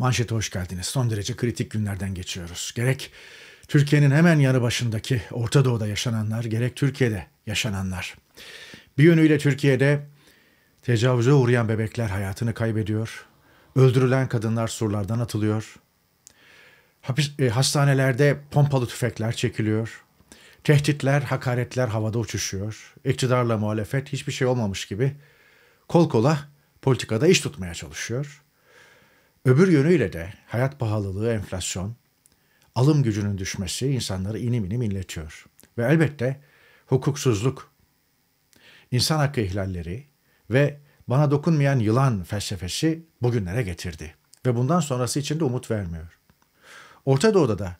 Manşete hoş geldiniz. Son derece kritik günlerden geçiyoruz. Gerek Türkiye'nin hemen yanı başındaki Orta Doğu'da yaşananlar, gerek Türkiye'de yaşananlar. Bir yönüyle Türkiye'de tecavüze uğrayan bebekler hayatını kaybediyor. Öldürülen kadınlar surlardan atılıyor. Hapis, e, hastanelerde pompalı tüfekler çekiliyor. Tehditler, hakaretler havada uçuşuyor. İktidarla muhalefet hiçbir şey olmamış gibi kol kola politikada iş tutmaya çalışıyor. Öbür yönüyle de hayat pahalılığı, enflasyon, alım gücünün düşmesi insanları inim inim inletiyor. Ve elbette hukuksuzluk, insan hakkı ihlalleri ve bana dokunmayan yılan felsefesi bugünlere getirdi. Ve bundan sonrası için de umut vermiyor. Orta Doğu'da da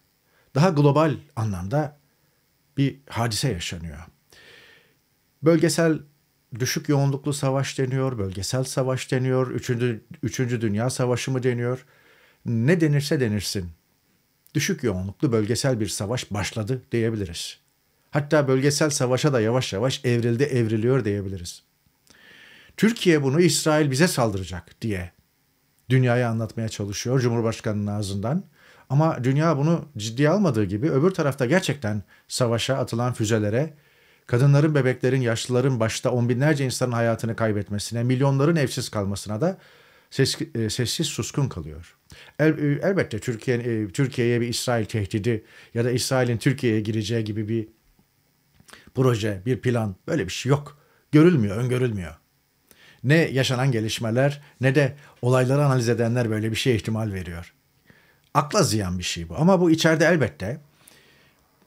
daha global anlamda bir hadise yaşanıyor. Bölgesel düşük yoğunluklu savaş deniyor, bölgesel savaş deniyor, üçüncü, üçüncü Dünya Savaşı mı deniyor. Ne denirse denirsin. Düşük yoğunluklu bölgesel bir savaş başladı diyebiliriz. Hatta bölgesel savaşa da yavaş yavaş evrildi evriliyor diyebiliriz. Türkiye bunu İsrail bize saldıracak diye dünyaya anlatmaya çalışıyor Cumhurbaşkanı'nın ağzından. Ama dünya bunu ciddiye almadığı gibi öbür tarafta gerçekten savaşa atılan füzelere kadınların, bebeklerin, yaşlıların başta on binlerce insanın hayatını kaybetmesine, milyonların evsiz kalmasına da ses, e, sessiz suskun kalıyor. El, e, elbette Türkiye e, Türkiye'ye bir İsrail tehdidi ya da İsrail'in Türkiye'ye gireceği gibi bir proje, bir plan böyle bir şey yok. Görülmüyor, öngörülmüyor. Ne yaşanan gelişmeler ne de olayları analiz edenler böyle bir şeye ihtimal veriyor. Akla ziyan bir şey bu ama bu içeride elbette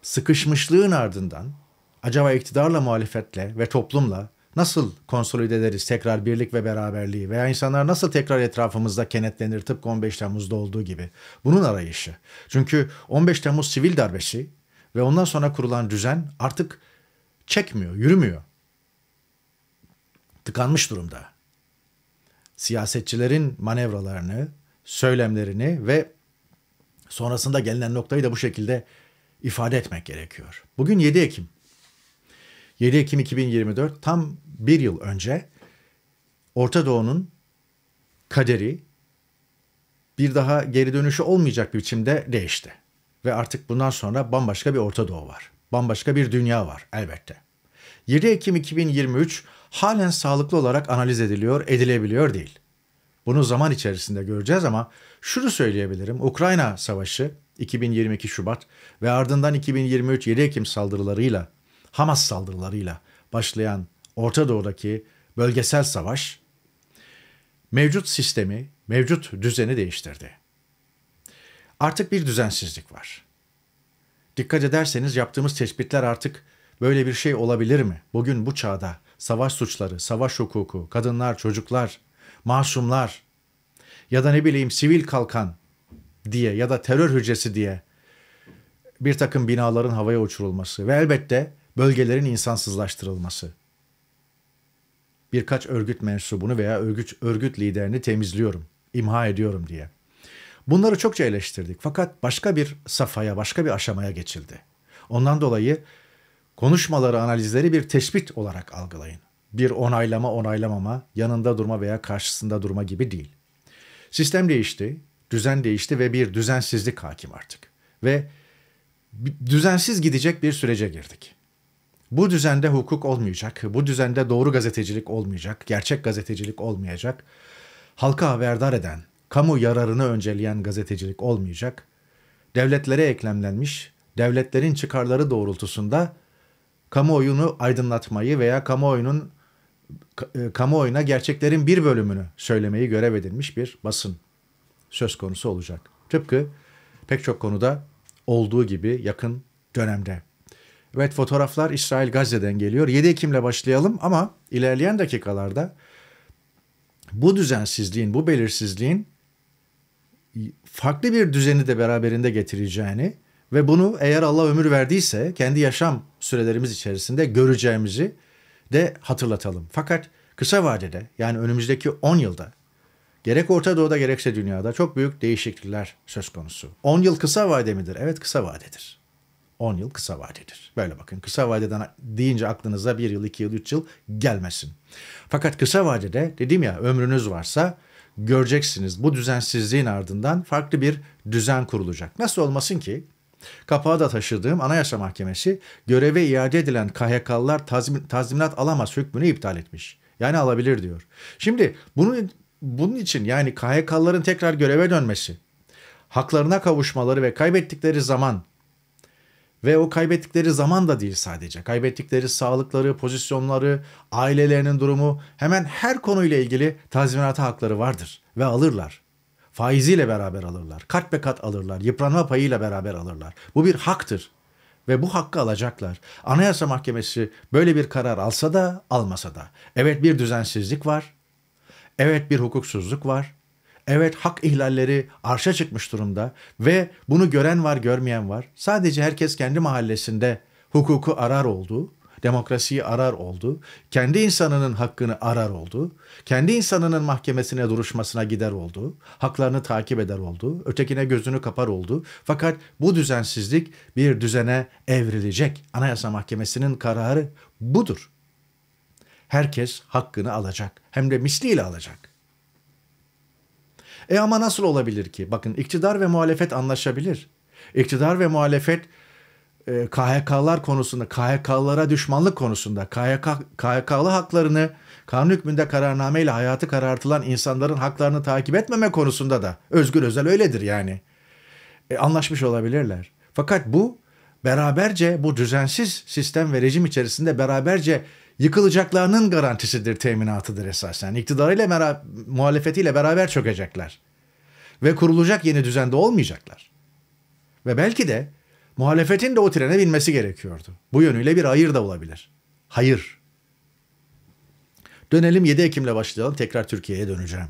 sıkışmışlığın ardından acaba iktidarla muhalefetle ve toplumla nasıl konsolide ederiz tekrar birlik ve beraberliği veya insanlar nasıl tekrar etrafımızda kenetlenir tıpkı 15 Temmuz'da olduğu gibi. Bunun arayışı. Çünkü 15 Temmuz sivil darbesi ve ondan sonra kurulan düzen artık çekmiyor, yürümüyor. Tıkanmış durumda. Siyasetçilerin manevralarını, söylemlerini ve sonrasında gelinen noktayı da bu şekilde ifade etmek gerekiyor. Bugün 7 Ekim. 7 Ekim 2024 tam bir yıl önce Orta Doğu'nun kaderi bir daha geri dönüşü olmayacak bir biçimde değişti. Ve artık bundan sonra bambaşka bir Orta Doğu var. Bambaşka bir dünya var elbette. 7 Ekim 2023 halen sağlıklı olarak analiz ediliyor, edilebiliyor değil. Bunu zaman içerisinde göreceğiz ama şunu söyleyebilirim. Ukrayna Savaşı 2022 Şubat ve ardından 2023 7 Ekim saldırılarıyla Hamas saldırılarıyla başlayan Orta Doğu'daki bölgesel savaş mevcut sistemi, mevcut düzeni değiştirdi. Artık bir düzensizlik var. Dikkat ederseniz yaptığımız tespitler artık böyle bir şey olabilir mi? Bugün bu çağda savaş suçları, savaş hukuku, kadınlar, çocuklar, masumlar ya da ne bileyim sivil kalkan diye ya da terör hücresi diye bir takım binaların havaya uçurulması ve elbette bölgelerin insansızlaştırılması. Birkaç örgüt mensubunu veya örgüt, örgüt liderini temizliyorum, imha ediyorum diye. Bunları çokça eleştirdik fakat başka bir safhaya, başka bir aşamaya geçildi. Ondan dolayı konuşmaları, analizleri bir tespit olarak algılayın. Bir onaylama, onaylamama, yanında durma veya karşısında durma gibi değil. Sistem değişti, düzen değişti ve bir düzensizlik hakim artık. Ve düzensiz gidecek bir sürece girdik. Bu düzende hukuk olmayacak, bu düzende doğru gazetecilik olmayacak, gerçek gazetecilik olmayacak. Halka haberdar eden, kamu yararını önceleyen gazetecilik olmayacak. Devletlere eklemlenmiş, devletlerin çıkarları doğrultusunda kamuoyunu aydınlatmayı veya kamuoyunun e, kamuoyuna gerçeklerin bir bölümünü söylemeyi görev edinmiş bir basın söz konusu olacak. Tıpkı pek çok konuda olduğu gibi yakın dönemde. Evet fotoğraflar İsrail Gazze'den geliyor. 7 Ekim'le başlayalım ama ilerleyen dakikalarda bu düzensizliğin, bu belirsizliğin farklı bir düzeni de beraberinde getireceğini ve bunu eğer Allah ömür verdiyse kendi yaşam sürelerimiz içerisinde göreceğimizi de hatırlatalım. Fakat kısa vadede yani önümüzdeki 10 yılda gerek Orta Doğu'da gerekse dünyada çok büyük değişiklikler söz konusu. 10 yıl kısa vade midir? Evet kısa vadedir. 10 yıl kısa vadedir. Böyle bakın kısa vadeden deyince aklınıza 1 yıl, 2 yıl, 3 yıl gelmesin. Fakat kısa vadede dedim ya ömrünüz varsa göreceksiniz bu düzensizliğin ardından farklı bir düzen kurulacak. Nasıl olmasın ki? Kapağı da taşıdığım Anayasa Mahkemesi göreve iade edilen KHK'lılar tazmin, tazminat alamaz hükmünü iptal etmiş. Yani alabilir diyor. Şimdi bunun, bunun için yani KHK'ların tekrar göreve dönmesi, haklarına kavuşmaları ve kaybettikleri zaman ve o kaybettikleri zaman da değil sadece. Kaybettikleri sağlıkları, pozisyonları, ailelerinin durumu hemen her konuyla ilgili tazminata hakları vardır ve alırlar. Faiziyle beraber alırlar, kat be kat alırlar, yıpranma payıyla beraber alırlar. Bu bir haktır ve bu hakkı alacaklar. Anayasa Mahkemesi böyle bir karar alsa da almasa da. Evet bir düzensizlik var, evet bir hukuksuzluk var Evet hak ihlalleri arşa çıkmış durumda ve bunu gören var görmeyen var. Sadece herkes kendi mahallesinde hukuku arar oldu, demokrasiyi arar oldu, kendi insanının hakkını arar oldu, kendi insanının mahkemesine duruşmasına gider oldu, haklarını takip eder oldu, ötekine gözünü kapar oldu. Fakat bu düzensizlik bir düzene evrilecek. Anayasa Mahkemesi'nin kararı budur. Herkes hakkını alacak hem de misliyle alacak. E ama nasıl olabilir ki? Bakın iktidar ve muhalefet anlaşabilir. İktidar ve muhalefet e, KHK'lar konusunda, KHK'lara düşmanlık konusunda, KHK, KHK'lı haklarını kanun hükmünde kararnameyle hayatı karartılan insanların haklarını takip etmeme konusunda da Özgür Özel öyledir yani. E, anlaşmış olabilirler. Fakat bu beraberce bu düzensiz sistem ve rejim içerisinde beraberce yıkılacaklarının garantisidir, teminatıdır esasen. İktidarıyla mera- muhalefetiyle beraber çökecekler. Ve kurulacak yeni düzende olmayacaklar. Ve belki de muhalefetin de o trene binmesi gerekiyordu. Bu yönüyle bir hayır da olabilir. Hayır. Dönelim 7 Ekim'le başlayalım. Tekrar Türkiye'ye döneceğim.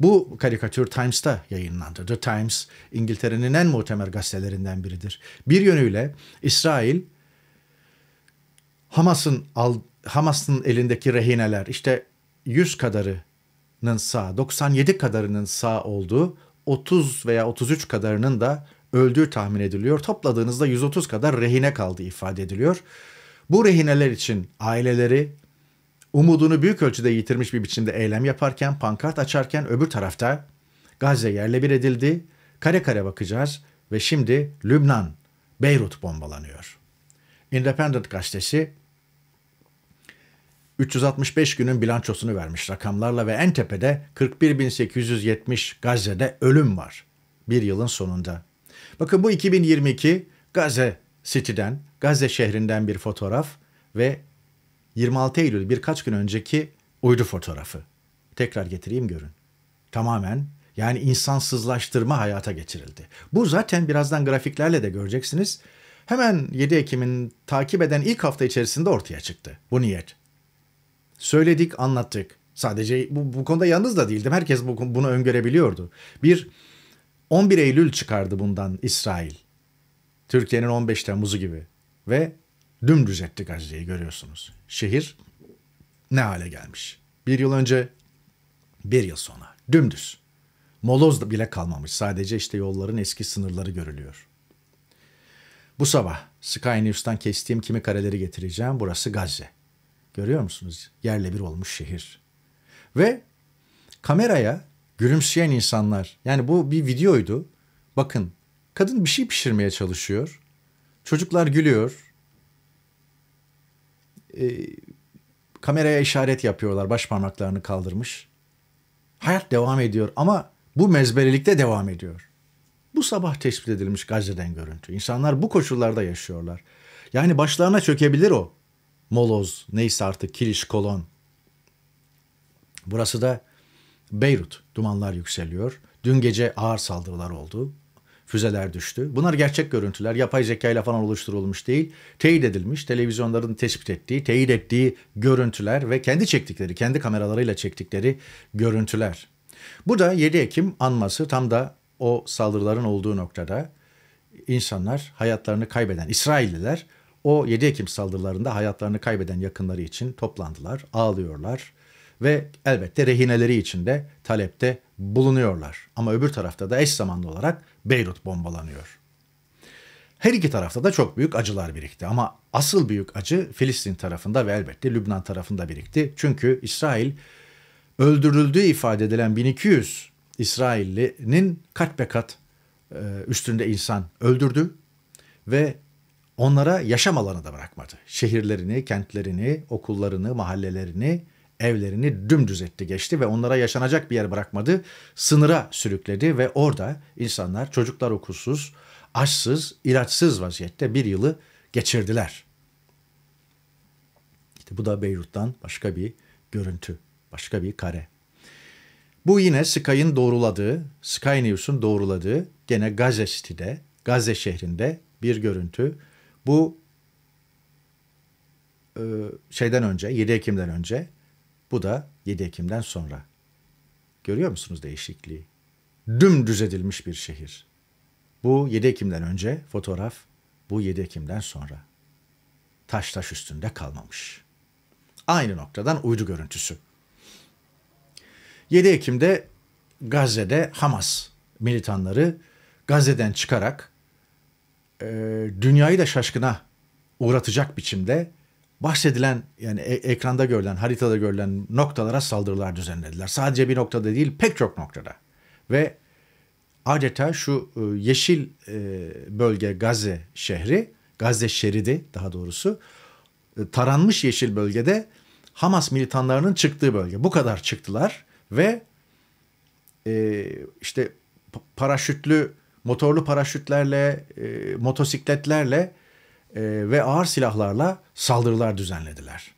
Bu karikatür Times'ta yayınlandı. The Times İngiltere'nin en muhtemel gazetelerinden biridir. Bir yönüyle İsrail Hamas'ın al, Hamas'ın elindeki rehineler işte 100 kadarının sağ, 97 kadarının sağ olduğu, 30 veya 33 kadarının da öldüğü tahmin ediliyor. Topladığınızda 130 kadar rehine kaldı ifade ediliyor. Bu rehineler için aileleri umudunu büyük ölçüde yitirmiş bir biçimde eylem yaparken, pankart açarken öbür tarafta Gazze yerle bir edildi. Kare kare bakacağız ve şimdi Lübnan, Beyrut bombalanıyor. Independent gazetesi 365 günün bilançosunu vermiş rakamlarla ve en tepede 41.870 Gazze'de ölüm var bir yılın sonunda. Bakın bu 2022 Gazze City'den, Gazze şehrinden bir fotoğraf ve 26 Eylül birkaç gün önceki uydu fotoğrafı. Tekrar getireyim görün. Tamamen yani insansızlaştırma hayata geçirildi. Bu zaten birazdan grafiklerle de göreceksiniz. Hemen 7 Ekim'in takip eden ilk hafta içerisinde ortaya çıktı bu niyet. Söyledik, anlattık. Sadece bu, bu konuda yalnız da değildim. Herkes bu, bunu öngörebiliyordu. Bir 11 Eylül çıkardı bundan İsrail. Türkiye'nin 15 Temmuz'u gibi. Ve dümdüz etti Gazze'yi görüyorsunuz. Şehir ne hale gelmiş. Bir yıl önce, bir yıl sonra. Dümdüz. Moloz da bile kalmamış. Sadece işte yolların eski sınırları görülüyor. Bu sabah Sky News'tan kestiğim kimi kareleri getireceğim. Burası Gazze. Görüyor musunuz? Yerle bir olmuş şehir. Ve kameraya gülümseyen insanlar. Yani bu bir videoydu. Bakın kadın bir şey pişirmeye çalışıyor. Çocuklar gülüyor. Ee, kameraya işaret yapıyorlar. Baş parmaklarını kaldırmış. Hayat devam ediyor ama bu mezbelelikte devam ediyor. Bu sabah tespit edilmiş Gazze'den görüntü. İnsanlar bu koşullarda yaşıyorlar. Yani başlarına çökebilir o moloz neyse artık kiliş kolon. Burası da Beyrut. Dumanlar yükseliyor. Dün gece ağır saldırılar oldu. Füzeler düştü. Bunlar gerçek görüntüler. Yapay zeka ile falan oluşturulmuş değil. Teyit edilmiş. Televizyonların tespit ettiği, teyit ettiği görüntüler ve kendi çektikleri, kendi kameralarıyla çektikleri görüntüler. Bu da 7 Ekim anması tam da o saldırıların olduğu noktada insanlar hayatlarını kaybeden İsrailliler o 7 Ekim saldırılarında hayatlarını kaybeden yakınları için toplandılar, ağlıyorlar ve elbette rehineleri için de talepte bulunuyorlar. Ama öbür tarafta da eş zamanlı olarak Beyrut bombalanıyor. Her iki tarafta da çok büyük acılar birikti ama asıl büyük acı Filistin tarafında ve elbette Lübnan tarafında birikti. Çünkü İsrail öldürüldüğü ifade edilen 1200 İsraillinin kat be kat e, üstünde insan öldürdü ve onlara yaşam alanı da bırakmadı. Şehirlerini, kentlerini, okullarını, mahallelerini, evlerini dümdüz etti geçti ve onlara yaşanacak bir yer bırakmadı. Sınıra sürükledi ve orada insanlar çocuklar okusuz, açsız, ilaçsız vaziyette bir yılı geçirdiler. İşte bu da Beyrut'tan başka bir görüntü, başka bir kare. Bu yine Sky'ın doğruladığı, Sky News'un doğruladığı gene Gazze City'de, Gazze şehrinde bir görüntü. Bu e, şeyden önce 7 Ekim'den önce bu da 7 Ekim'den sonra. Görüyor musunuz değişikliği? Dümdüz edilmiş bir şehir. Bu 7 Ekim'den önce fotoğraf, bu 7 Ekim'den sonra. Taş taş üstünde kalmamış. Aynı noktadan uydu görüntüsü. 7 Ekim'de Gazze'de Hamas militanları Gazze'den çıkarak e, dünyayı da şaşkına uğratacak biçimde bahsedilen yani e- ekranda görülen, haritada görülen noktalara saldırılar düzenlediler. Sadece bir noktada değil, pek çok noktada. Ve adeta şu e, yeşil e, bölge Gazze şehri, Gazze şeridi daha doğrusu e, taranmış yeşil bölgede Hamas militanlarının çıktığı bölge. Bu kadar çıktılar ve e, işte paraşütlü motorlu paraşütlerle, e, motosikletlerle e, ve ağır silahlarla saldırılar düzenlediler.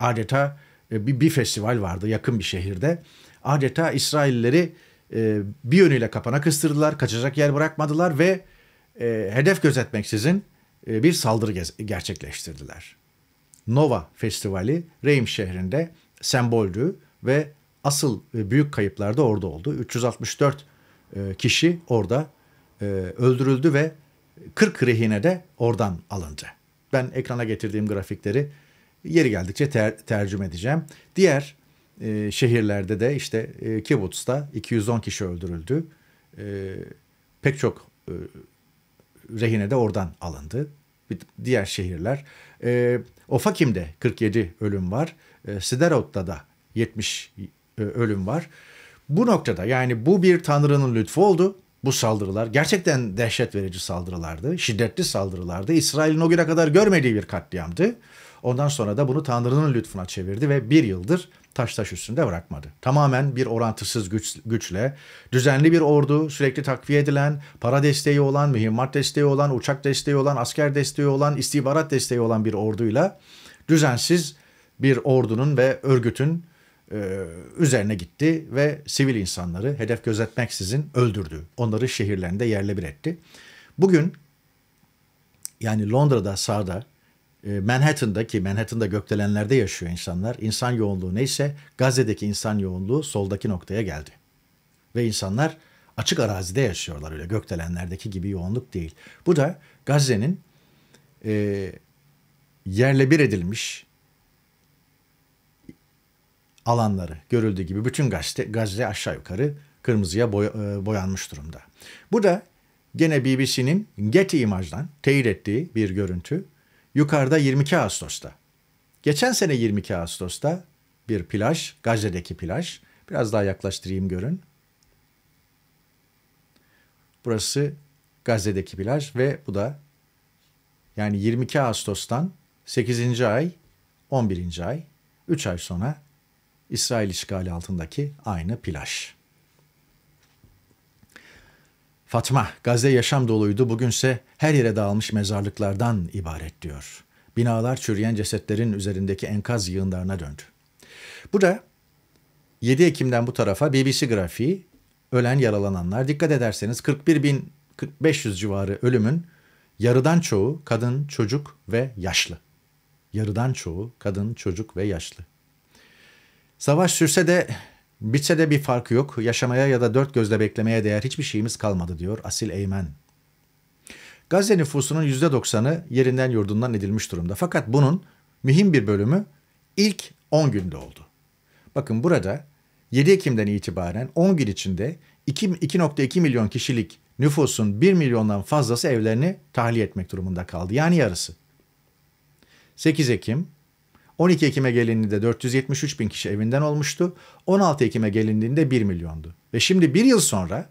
Adeta e, bir, bir festival vardı yakın bir şehirde. Adeta İsraillileri e, bir yönüyle kapana kıstırdılar, kaçacak yer bırakmadılar ve e, hedef gözetmeksizin e, bir saldırı gez gerçekleştirdiler. Nova Festivali Reim şehrinde semboldü ve asıl e, büyük kayıplar da orada oldu. 364 e, kişi orada e, öldürüldü ve 40 rehine de oradan alındı. Ben ekrana getirdiğim grafikleri yeri geldikçe ter, tercüme edeceğim. Diğer e, şehirlerde de işte e, Kibbutz'ta 210 kişi öldürüldü. E, pek çok e, rehine de oradan alındı. Bir, diğer şehirler. E, Ofakim'de 47 ölüm var. E, Siderot'ta da 70 e, ölüm var. Bu noktada yani bu bir tanrının lütfu oldu bu saldırılar gerçekten dehşet verici saldırılardı, şiddetli saldırılardı. İsrail'in o güne kadar görmediği bir katliamdı. Ondan sonra da bunu Tanrı'nın lütfuna çevirdi ve bir yıldır taş taş üstünde bırakmadı. Tamamen bir orantısız güç, güçle, düzenli bir ordu, sürekli takviye edilen, para desteği olan, mühimmat desteği olan, uçak desteği olan, asker desteği olan, istihbarat desteği olan bir orduyla düzensiz bir ordunun ve örgütün e, üzerine gitti ve sivil insanları hedef gözetmeksizin öldürdü. Onları şehirlerinde yerle bir etti. Bugün yani Londra'da sağda e, Manhattan'da ki Manhattan'da gökdelenlerde yaşıyor insanlar. İnsan yoğunluğu neyse Gazze'deki insan yoğunluğu soldaki noktaya geldi. Ve insanlar açık arazide yaşıyorlar öyle gökdelenlerdeki gibi yoğunluk değil. Bu da Gazze'nin e, yerle bir edilmiş alanları görüldüğü gibi bütün Gazze, Gazze aşağı yukarı kırmızıya boy, e, boyanmış durumda. Bu da gene BBC'nin Getty imajdan teyit ettiği bir görüntü. Yukarıda 22 Ağustos'ta. Geçen sene 22 Ağustos'ta bir plaj, Gazze'deki plaj. Biraz daha yaklaştırayım görün. Burası Gazze'deki plaj ve bu da yani 22 Ağustos'tan 8. ay, 11. ay, 3 ay sonra İsrail işgali altındaki aynı plaj. Fatma, Gazze yaşam doluydu, bugünse her yere dağılmış mezarlıklardan ibaret diyor. Binalar çürüyen cesetlerin üzerindeki enkaz yığınlarına döndü. Bu da 7 Ekim'den bu tarafa BBC grafiği, ölen yaralananlar. Dikkat ederseniz 41.500 civarı ölümün yarıdan çoğu kadın, çocuk ve yaşlı. Yarıdan çoğu kadın, çocuk ve yaşlı. Savaş sürse de bitse de bir farkı yok. Yaşamaya ya da dört gözle beklemeye değer hiçbir şeyimiz kalmadı diyor Asil Eymen. Gazze nüfusunun %90'ı yerinden yurdundan edilmiş durumda. Fakat bunun mühim bir bölümü ilk 10 günde oldu. Bakın burada 7 Ekim'den itibaren 10 gün içinde 2.2 milyon kişilik nüfusun 1 milyondan fazlası evlerini tahliye etmek durumunda kaldı. Yani yarısı. 8 Ekim, 12 Ekim'e gelindiğinde 473 bin kişi evinden olmuştu. 16 Ekim'e gelindiğinde 1 milyondu. Ve şimdi bir yıl sonra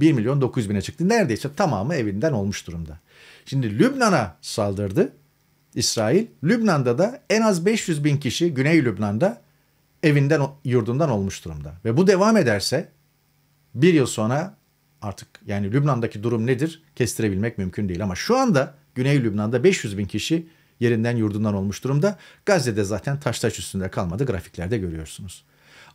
1 milyon 900 bine çıktı. Neredeyse tamamı evinden olmuş durumda. Şimdi Lübnan'a saldırdı İsrail. Lübnan'da da en az 500 bin kişi Güney Lübnan'da evinden yurdundan olmuş durumda. Ve bu devam ederse bir yıl sonra artık yani Lübnan'daki durum nedir kestirebilmek mümkün değil. Ama şu anda Güney Lübnan'da 500 bin kişi yerinden yurdundan olmuş durumda. Gazze'de zaten taş taş üstünde kalmadı grafiklerde görüyorsunuz.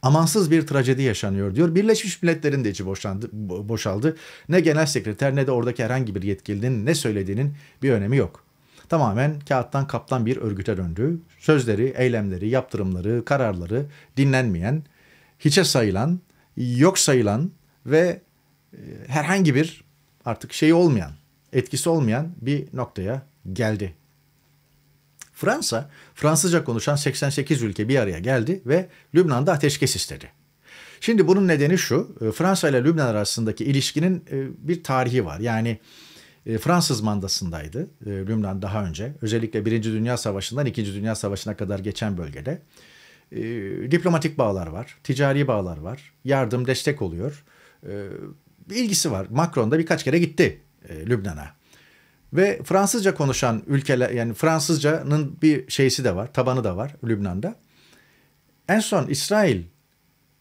Amansız bir trajedi yaşanıyor diyor. Birleşmiş Milletler'in de içi boşandı, boşaldı. Ne genel sekreter ne de oradaki herhangi bir yetkilinin ne söylediğinin bir önemi yok tamamen kağıttan kaptan bir örgüte döndü. Sözleri, eylemleri, yaptırımları, kararları dinlenmeyen, hiçe sayılan, yok sayılan ve e, herhangi bir artık şey olmayan, etkisi olmayan bir noktaya geldi Fransa, Fransızca konuşan 88 ülke bir araya geldi ve Lübnan'da ateşkes istedi. Şimdi bunun nedeni şu, e, Fransa ile Lübnan arasındaki ilişkinin e, bir tarihi var. Yani e, Fransız mandasındaydı Lübnan daha önce. Özellikle Birinci Dünya Savaşı'ndan İkinci Dünya Savaşı'na kadar geçen bölgede. Diplomatik bağlar var, ticari bağlar var, yardım, destek oluyor. Bir ilgisi var. Macron da birkaç kere gitti Lübnan'a. Ve Fransızca konuşan ülkeler yani Fransızcanın bir şeysi de var, tabanı da var Lübnan'da. En son İsrail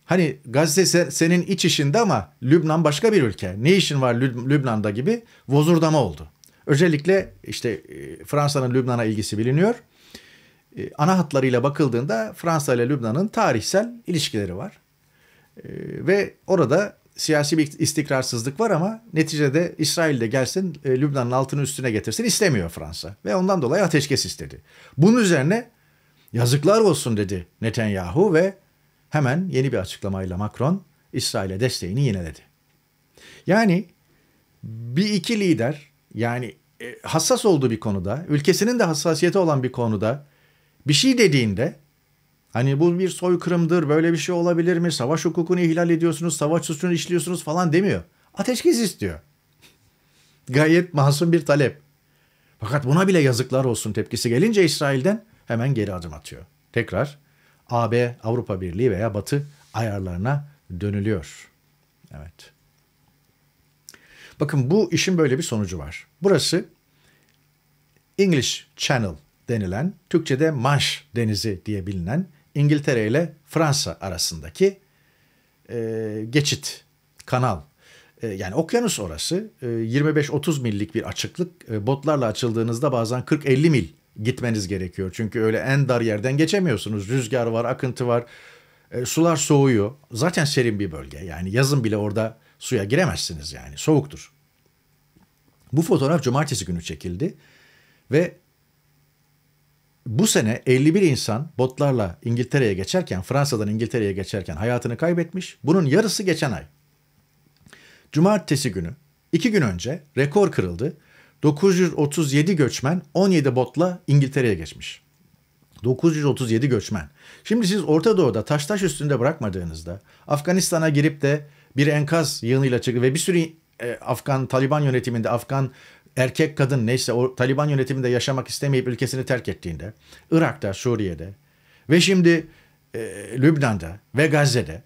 hani Gazze senin iç işinde ama Lübnan başka bir ülke. Ne işin var Lübnan'da gibi vozurdama oldu. Özellikle işte e, Fransa'nın Lübnan'a ilgisi biliniyor. E, ana hatlarıyla bakıldığında Fransa ile Lübnan'ın tarihsel ilişkileri var. E, ve orada siyasi bir istikrarsızlık var ama neticede İsrail de gelsin e, Lübnan'ın altını üstüne getirsin istemiyor Fransa. Ve ondan dolayı ateşkes istedi. Bunun üzerine yazıklar olsun dedi Netanyahu ve hemen yeni bir açıklamayla Macron İsrail'e desteğini yeniledi. Yani bir iki lider yani e, hassas olduğu bir konuda, ülkesinin de hassasiyeti olan bir konuda bir şey dediğinde Hani bu bir soykırımdır, böyle bir şey olabilir mi? Savaş hukukunu ihlal ediyorsunuz, savaş suçunu işliyorsunuz falan demiyor. Ateşkes istiyor. Gayet masum bir talep. Fakat buna bile yazıklar olsun tepkisi gelince İsrail'den hemen geri adım atıyor. Tekrar AB, Avrupa Birliği veya Batı ayarlarına dönülüyor. Evet. Bakın bu işin böyle bir sonucu var. Burası English Channel denilen, Türkçe'de Manş Denizi diye bilinen İngiltere ile Fransa arasındaki e, geçit, kanal. E, yani okyanus orası e, 25-30 millik bir açıklık. E, botlarla açıldığınızda bazen 40-50 mil gitmeniz gerekiyor. Çünkü öyle en dar yerden geçemiyorsunuz. Rüzgar var, akıntı var. E, sular soğuyor. Zaten serin bir bölge. Yani yazın bile orada suya giremezsiniz yani. Soğuktur. Bu fotoğraf cumartesi günü çekildi ve bu sene 51 insan botlarla İngiltere'ye geçerken, Fransa'dan İngiltere'ye geçerken hayatını kaybetmiş. Bunun yarısı geçen ay. Cumartesi günü, iki gün önce rekor kırıldı. 937 göçmen 17 botla İngiltere'ye geçmiş. 937 göçmen. Şimdi siz Orta Doğu'da taş taş üstünde bırakmadığınızda Afganistan'a girip de bir enkaz yığınıyla çıkıp ve bir sürü e, Afgan Taliban yönetiminde Afgan erkek kadın neyse o Taliban yönetiminde yaşamak istemeyip ülkesini terk ettiğinde, Irak'ta, Suriye'de ve şimdi e, Lübnan'da ve Gazze'de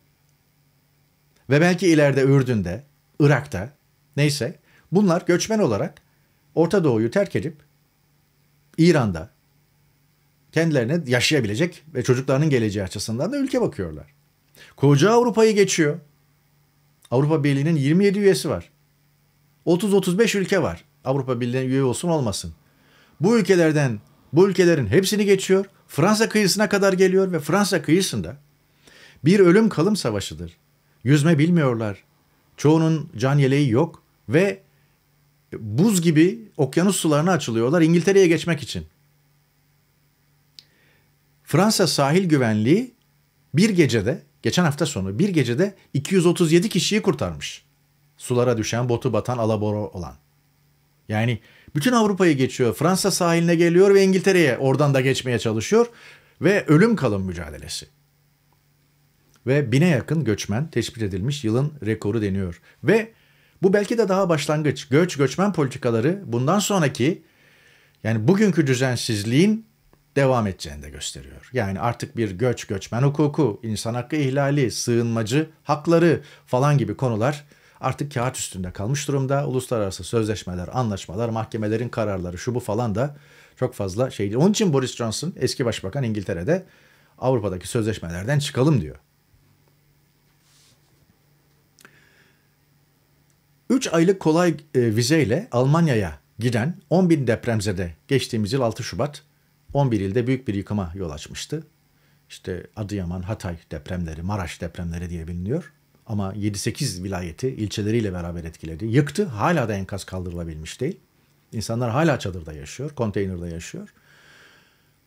ve belki ileride Ürdün'de, Irak'ta neyse bunlar göçmen olarak Orta Doğu'yu terk edip İran'da kendilerini yaşayabilecek ve çocuklarının geleceği açısından da ülke bakıyorlar. Koca Avrupa'yı geçiyor. Avrupa Birliği'nin 27 üyesi var. 30-35 ülke var. Avrupa Birliği'ne üye olsun olmasın. Bu ülkelerden, bu ülkelerin hepsini geçiyor. Fransa kıyısına kadar geliyor ve Fransa kıyısında bir ölüm kalım savaşıdır. Yüzme bilmiyorlar. Çoğunun can yeleği yok ve buz gibi okyanus sularına açılıyorlar İngiltere'ye geçmek için. Fransa sahil güvenliği bir gecede, geçen hafta sonu bir gecede 237 kişiyi kurtarmış. Sulara düşen, botu batan, Alaboro olan. Yani bütün Avrupa'yı geçiyor. Fransa sahiline geliyor ve İngiltere'ye oradan da geçmeye çalışıyor. Ve ölüm kalım mücadelesi. Ve bine yakın göçmen tespit edilmiş yılın rekoru deniyor. Ve bu belki de daha başlangıç. Göç, göçmen politikaları bundan sonraki yani bugünkü düzensizliğin devam edeceğini de gösteriyor. Yani artık bir göç, göçmen hukuku, insan hakkı ihlali, sığınmacı hakları falan gibi konular artık kağıt üstünde kalmış durumda. Uluslararası sözleşmeler, anlaşmalar, mahkemelerin kararları şu bu falan da çok fazla şeydi. Onun için Boris Johnson eski başbakan İngiltere'de Avrupa'daki sözleşmelerden çıkalım diyor. 3 aylık kolay e, vizeyle Almanya'ya giden 10 bin depremzede geçtiğimiz yıl 6 Şubat 11 ilde büyük bir yıkıma yol açmıştı. İşte Adıyaman, Hatay depremleri, Maraş depremleri diye biliniyor ama 7-8 vilayeti ilçeleriyle beraber etkiledi. Yıktı. Hala da enkaz kaldırılabilmiş değil. İnsanlar hala çadırda yaşıyor, konteynerde yaşıyor.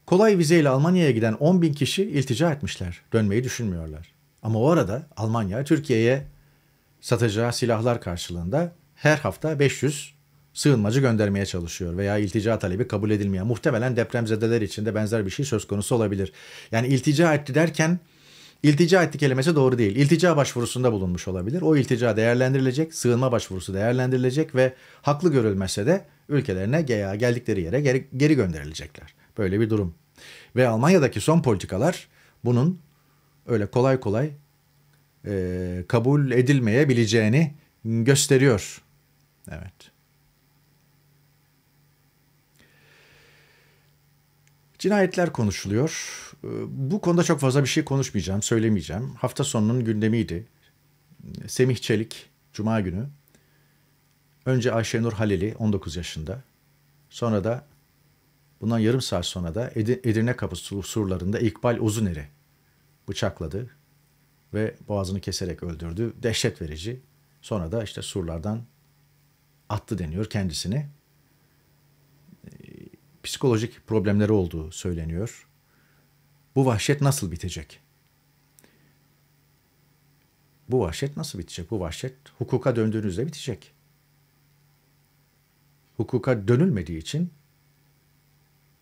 Kolay vizeyle Almanya'ya giden 10 bin kişi iltica etmişler. Dönmeyi düşünmüyorlar. Ama o arada Almanya Türkiye'ye satacağı silahlar karşılığında her hafta 500 sığınmacı göndermeye çalışıyor veya iltica talebi kabul edilmiyor. Muhtemelen depremzedeler için de benzer bir şey söz konusu olabilir. Yani iltica etti derken İltica etti kelimesi doğru değil. İltica başvurusunda bulunmuş olabilir. O iltica değerlendirilecek, sığınma başvurusu değerlendirilecek ve haklı görülmezse de ülkelerine veya geldikleri yere geri, geri gönderilecekler. Böyle bir durum. Ve Almanya'daki son politikalar bunun öyle kolay kolay e, kabul edilmeyebileceğini gösteriyor. Evet. Cinayetler konuşuluyor. Ee, bu konuda çok fazla bir şey konuşmayacağım, söylemeyeceğim. Hafta sonunun gündemiydi. Semih Çelik, Cuma günü. Önce Ayşenur Halili, 19 yaşında. Sonra da bundan yarım saat sonra da Edirne Kapısı surlarında İkbal Uzuner'i bıçakladı ve boğazını keserek öldürdü. Dehşet verici. Sonra da işte surlardan attı deniyor kendisini psikolojik problemleri olduğu söyleniyor. Bu vahşet nasıl bitecek? Bu vahşet nasıl bitecek? Bu vahşet hukuka döndüğünüzde bitecek. Hukuka dönülmediği için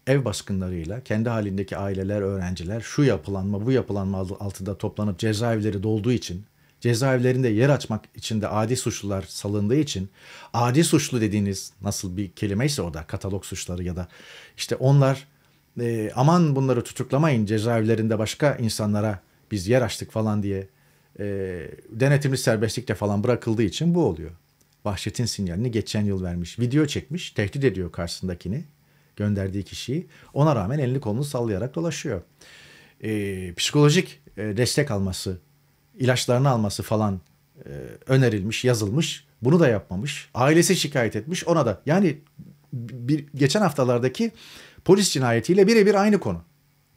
ev baskınlarıyla kendi halindeki aileler, öğrenciler şu yapılanma, bu yapılanma altında toplanıp cezaevleri dolduğu için cezaevlerinde yer açmak için de adi suçlular salındığı için adi suçlu dediğiniz nasıl bir kelimeyse o da katalog suçları ya da işte onlar e, aman bunları tutuklamayın cezaevlerinde başka insanlara biz yer açtık falan diye e, denetimli serbestlikle falan bırakıldığı için bu oluyor. Vahşet'in sinyalini geçen yıl vermiş. Video çekmiş, tehdit ediyor karşısındakini, gönderdiği kişiyi. Ona rağmen elini kolunu sallayarak dolaşıyor. E, psikolojik e, destek alması ilaçlarını alması falan e, önerilmiş, yazılmış. Bunu da yapmamış. Ailesi şikayet etmiş ona da. Yani bir, geçen haftalardaki polis cinayetiyle birebir aynı konu.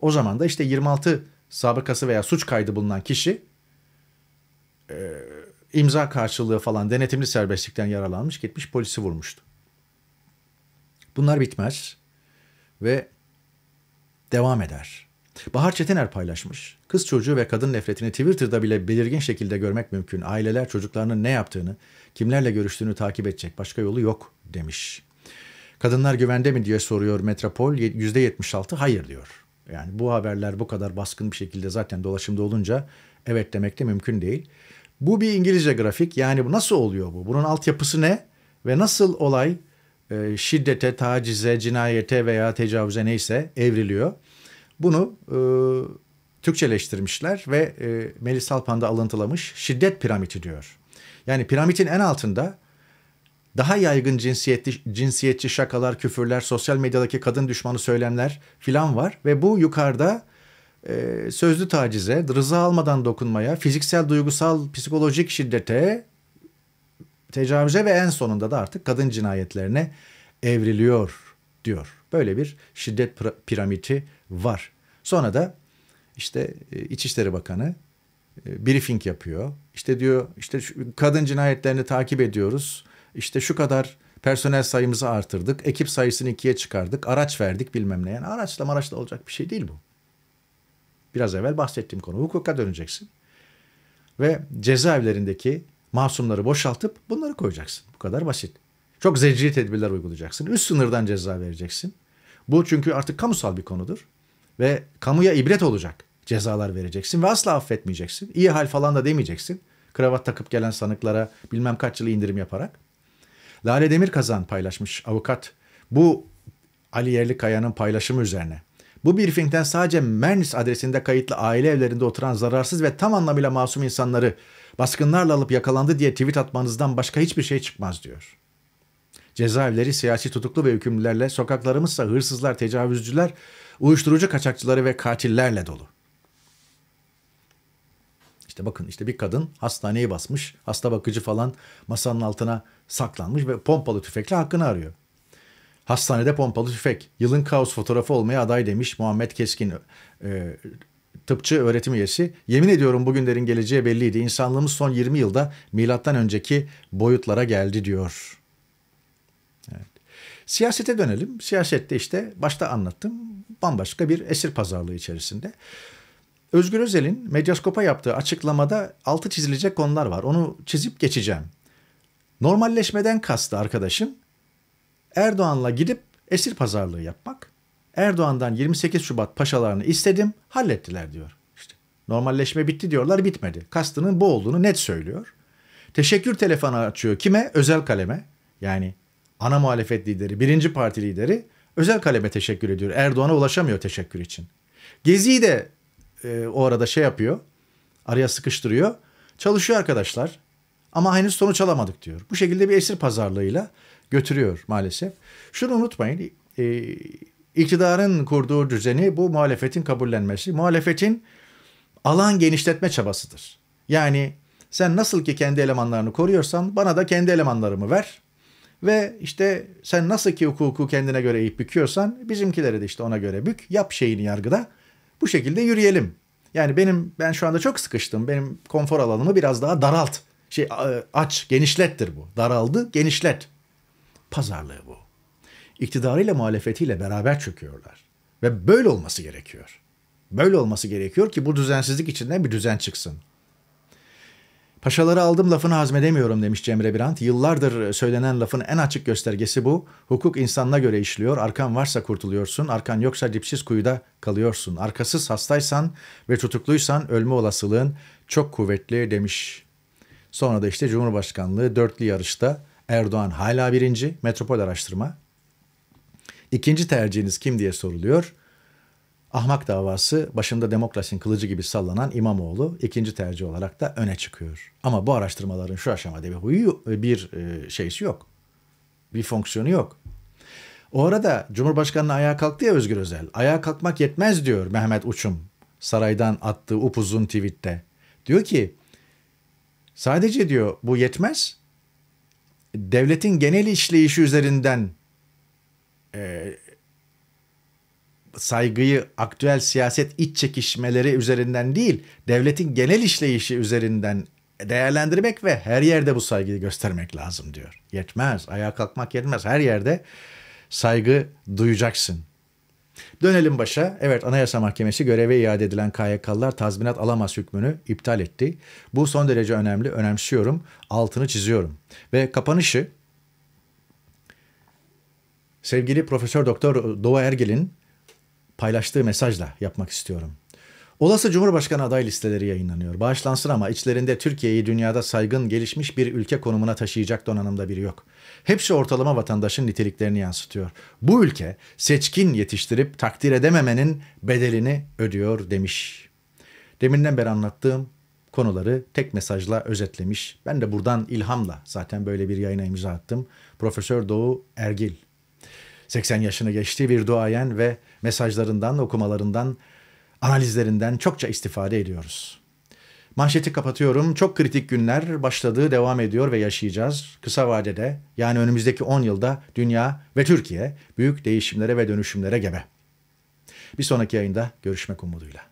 O zaman da işte 26 sabıkası veya suç kaydı bulunan kişi e, imza karşılığı falan denetimli serbestlikten yaralanmış gitmiş polisi vurmuştu. Bunlar bitmez ve devam eder. Bahar Çetiner paylaşmış. Kız çocuğu ve kadın nefretini Twitter'da bile belirgin şekilde görmek mümkün. Aileler çocuklarının ne yaptığını, kimlerle görüştüğünü takip edecek. Başka yolu yok demiş. Kadınlar güvende mi diye soruyor Metropol. %76 hayır diyor. Yani bu haberler bu kadar baskın bir şekilde zaten dolaşımda olunca evet demek de mümkün değil. Bu bir İngilizce grafik. Yani bu nasıl oluyor bu? Bunun altyapısı ne? Ve nasıl olay e, şiddete, tacize, cinayete veya tecavüze neyse evriliyor? Bunu e, Türkçeleştirmişler ve e, Melis Alpan'da alıntılamış şiddet piramidi diyor. Yani piramidin en altında daha yaygın cinsiyetli, cinsiyetçi şakalar, küfürler, sosyal medyadaki kadın düşmanı söylemler filan var. Ve bu yukarıda e, sözlü tacize, rıza almadan dokunmaya, fiziksel, duygusal, psikolojik şiddete, tecavüze ve en sonunda da artık kadın cinayetlerine evriliyor diyor. Böyle bir şiddet piramidi var. Sonra da işte e, İçişleri Bakanı e, briefing yapıyor. İşte diyor işte kadın cinayetlerini takip ediyoruz. İşte şu kadar personel sayımızı artırdık. Ekip sayısını ikiye çıkardık. Araç verdik bilmem ne. Yani araçla maraçla olacak bir şey değil bu. Biraz evvel bahsettiğim konu. Hukuka döneceksin. Ve cezaevlerindeki masumları boşaltıp bunları koyacaksın. Bu kadar basit. Çok zecri tedbirler uygulayacaksın. Üst sınırdan ceza vereceksin. Bu çünkü artık kamusal bir konudur ve kamuya ibret olacak cezalar vereceksin ve asla affetmeyeceksin. İyi hal falan da demeyeceksin. Kravat takıp gelen sanıklara bilmem kaç yıl indirim yaparak. Lale Demirkazan paylaşmış avukat bu Ali Yerlikaya'nın paylaşımı üzerine. Bu briefingden sadece Mernis adresinde kayıtlı aile evlerinde oturan zararsız ve tam anlamıyla masum insanları baskınlarla alıp yakalandı diye tweet atmanızdan başka hiçbir şey çıkmaz diyor. Cezaevleri siyasi tutuklu ve hükümlülerle, sokaklarımızsa hırsızlar, tecavüzcüler, uyuşturucu kaçakçıları ve katillerle dolu. İşte bakın işte bir kadın hastaneye basmış, hasta bakıcı falan masanın altına saklanmış ve pompalı tüfekle hakkını arıyor. Hastanede pompalı tüfek, yılın kaos fotoğrafı olmaya aday demiş Muhammed Keskin e, e tıpçı öğretim üyesi. Yemin ediyorum bugünlerin geleceği belliydi. İnsanlığımız son 20 yılda milattan önceki boyutlara geldi diyor. Siyasete dönelim. Siyasette işte başta anlattım bambaşka bir esir pazarlığı içerisinde. Özgür Özel'in Medyaskop'a yaptığı açıklamada altı çizilecek konular var. Onu çizip geçeceğim. Normalleşmeden kastı arkadaşım Erdoğan'la gidip esir pazarlığı yapmak. Erdoğan'dan 28 Şubat paşalarını istedim, hallettiler diyor. İşte normalleşme bitti diyorlar, bitmedi. Kastının bu olduğunu net söylüyor. Teşekkür telefonu açıyor. Kime? Özel kaleme. Yani ana muhalefet lideri, birinci parti lideri özel kaleme teşekkür ediyor. Erdoğan'a ulaşamıyor teşekkür için. Gezi'yi de e, o arada şey yapıyor, araya sıkıştırıyor. Çalışıyor arkadaşlar ama henüz sonuç alamadık diyor. Bu şekilde bir esir pazarlığıyla götürüyor maalesef. Şunu unutmayın, e, iktidarın kurduğu düzeni bu muhalefetin kabullenmesi. Muhalefetin alan genişletme çabasıdır. Yani sen nasıl ki kendi elemanlarını koruyorsan bana da kendi elemanlarımı ver. Ve işte sen nasıl ki hukuku kendine göre eğip büküyorsan bizimkileri de işte ona göre bük. Yap şeyini yargıda. Bu şekilde yürüyelim. Yani benim ben şu anda çok sıkıştım. Benim konfor alanımı biraz daha daralt. Şey aç, genişlettir bu. Daraldı, genişlet. Pazarlığı bu. İktidarıyla muhalefetiyle beraber çöküyorlar. Ve böyle olması gerekiyor. Böyle olması gerekiyor ki bu düzensizlik içinden bir düzen çıksın. Paşaları aldım lafını hazmedemiyorum demiş Cemre Birant. Yıllardır söylenen lafın en açık göstergesi bu. Hukuk insanına göre işliyor. Arkan varsa kurtuluyorsun. Arkan yoksa dipsiz kuyuda kalıyorsun. Arkasız hastaysan ve tutukluysan ölme olasılığın çok kuvvetli demiş. Sonra da işte Cumhurbaşkanlığı dörtlü yarışta Erdoğan hala birinci. Metropol araştırma. İkinci tercihiniz kim diye soruluyor ahmak davası başında demokrasinin kılıcı gibi sallanan İmamoğlu ikinci tercih olarak da öne çıkıyor. Ama bu araştırmaların şu aşamada bir huyu bir e, şeysi yok. Bir fonksiyonu yok. O arada Cumhurbaşkanı ayağa kalktı ya Özgür Özel. Ayağa kalkmak yetmez diyor Mehmet Uçum saraydan attığı upuzun tweette. Diyor ki sadece diyor bu yetmez. Devletin genel işleyişi üzerinden e, saygıyı aktüel siyaset iç çekişmeleri üzerinden değil, devletin genel işleyişi üzerinden değerlendirmek ve her yerde bu saygıyı göstermek lazım diyor. Yetmez, ayağa kalkmak yetmez. Her yerde saygı duyacaksın. Dönelim başa. Evet Anayasa Mahkemesi göreve iade edilen KYK'lılar tazminat alamaz hükmünü iptal etti. Bu son derece önemli. Önemsiyorum. Altını çiziyorum. Ve kapanışı sevgili Profesör Doktor Doğa Ergil'in paylaştığı mesajla yapmak istiyorum. Olası Cumhurbaşkanı aday listeleri yayınlanıyor. Bağışlansın ama içlerinde Türkiye'yi dünyada saygın gelişmiş bir ülke konumuna taşıyacak donanımda biri yok. Hepsi ortalama vatandaşın niteliklerini yansıtıyor. Bu ülke seçkin yetiştirip takdir edememenin bedelini ödüyor demiş. Deminden beri anlattığım konuları tek mesajla özetlemiş. Ben de buradan ilhamla zaten böyle bir yayına imza attım. Profesör Doğu Ergil 80 yaşını geçtiği bir duayen ve mesajlarından, okumalarından, analizlerinden çokça istifade ediyoruz. Manşeti kapatıyorum. Çok kritik günler başladığı devam ediyor ve yaşayacağız. Kısa vadede yani önümüzdeki 10 yılda dünya ve Türkiye büyük değişimlere ve dönüşümlere gebe. Bir sonraki yayında görüşmek umuduyla.